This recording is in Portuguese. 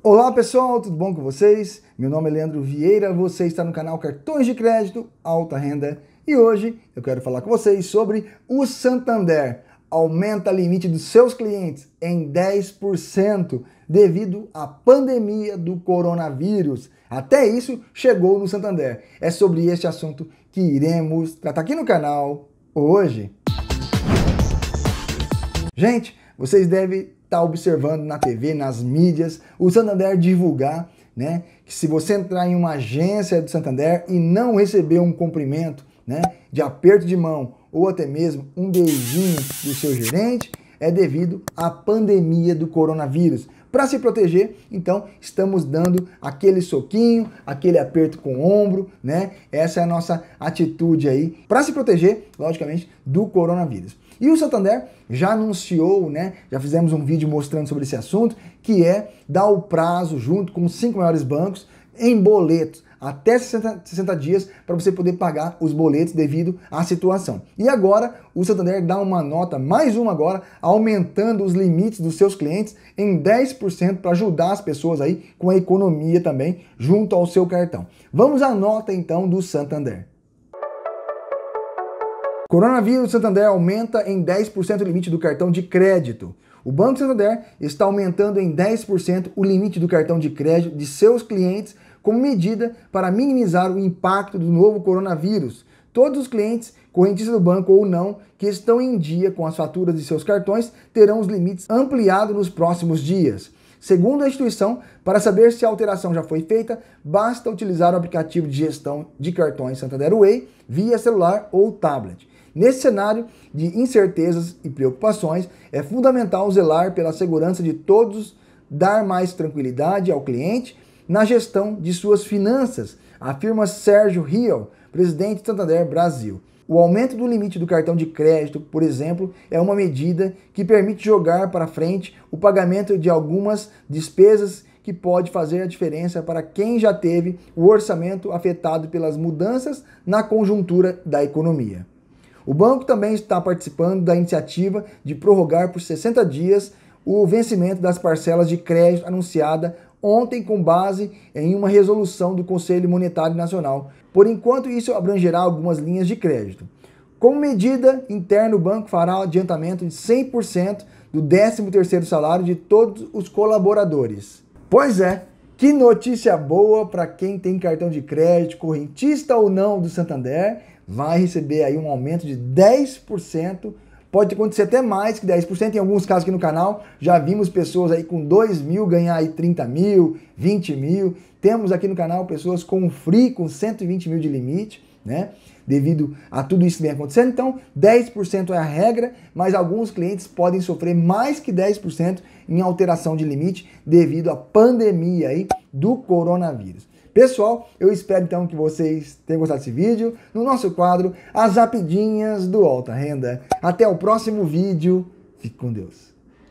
Olá pessoal, tudo bom com vocês? Meu nome é Leandro Vieira, você está no canal Cartões de Crédito Alta Renda e hoje eu quero falar com vocês sobre o Santander. Aumenta o limite dos seus clientes em 10% devido à pandemia do coronavírus. Até isso chegou no Santander. É sobre este assunto que iremos tratar aqui no canal hoje. Gente, vocês devem está observando na TV, nas mídias, o Santander divulgar, né? Que se você entrar em uma agência do Santander e não receber um cumprimento, né? De aperto de mão ou até mesmo um beijinho do seu gerente, é devido à pandemia do coronavírus para se proteger, então estamos dando aquele soquinho, aquele aperto com o ombro, né? Essa é a nossa atitude aí para se proteger, logicamente, do coronavírus. E o Santander já anunciou, né? Já fizemos um vídeo mostrando sobre esse assunto, que é dar o prazo junto com os cinco maiores bancos em boletos até 60, 60 dias para você poder pagar os boletos devido à situação. E agora o Santander dá uma nota, mais uma agora, aumentando os limites dos seus clientes em 10% para ajudar as pessoas aí com a economia também junto ao seu cartão. Vamos à nota então do Santander. Coronavírus Santander aumenta em 10% o limite do cartão de crédito. O Banco Santander está aumentando em 10% o limite do cartão de crédito de seus clientes como medida para minimizar o impacto do novo coronavírus. Todos os clientes, correntistas do banco ou não, que estão em dia com as faturas de seus cartões terão os limites ampliados nos próximos dias. Segundo a instituição, para saber se a alteração já foi feita, basta utilizar o aplicativo de gestão de cartões Santander Way via celular ou tablet. Nesse cenário de incertezas e preocupações, é fundamental zelar pela segurança de todos, dar mais tranquilidade ao cliente na gestão de suas finanças, afirma Sérgio Riel, presidente Santander Brasil. O aumento do limite do cartão de crédito, por exemplo, é uma medida que permite jogar para frente o pagamento de algumas despesas que pode fazer a diferença para quem já teve o orçamento afetado pelas mudanças na conjuntura da economia. O banco também está participando da iniciativa de prorrogar por 60 dias o vencimento das parcelas de crédito anunciada ontem com base em uma resolução do Conselho Monetário Nacional. Por enquanto, isso abrangerá algumas linhas de crédito. Como medida interna, o banco fará o adiantamento de 100% do 13º salário de todos os colaboradores. Pois é, que notícia boa para quem tem cartão de crédito, correntista ou não do Santander, vai receber aí um aumento de 10% Pode acontecer até mais que 10%. Em alguns casos aqui no canal, já vimos pessoas aí com 2 mil ganhar aí 30 mil, 20 mil. Temos aqui no canal pessoas com free, com 120 mil de limite, né? Devido a tudo isso que vem acontecendo. Então, 10% é a regra, mas alguns clientes podem sofrer mais que 10% em alteração de limite devido à pandemia aí do coronavírus. Pessoal, eu espero então que vocês tenham gostado desse vídeo. No nosso quadro, as rapidinhas do Alta Renda. Até o próximo vídeo. Fique com Deus.